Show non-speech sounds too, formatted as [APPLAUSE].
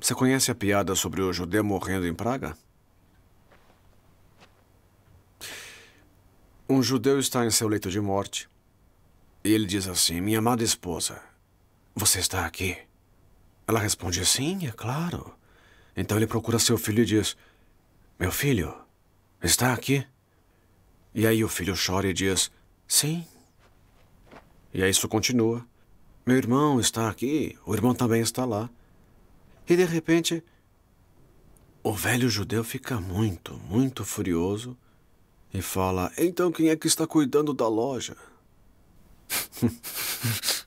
Você conhece a piada sobre o judeu morrendo em Praga? Um judeu está em seu leito de morte. E ele diz assim: Minha amada esposa, você está aqui? Ela responde: Sim, é claro. Então ele procura seu filho e diz: Meu filho, está aqui? E aí o filho chora e diz: Sim. E aí isso continua. Meu irmão está aqui, o irmão também está lá. E de repente, o velho judeu fica muito, muito furioso e fala: Então quem é que está cuidando da loja? [LAUGHS]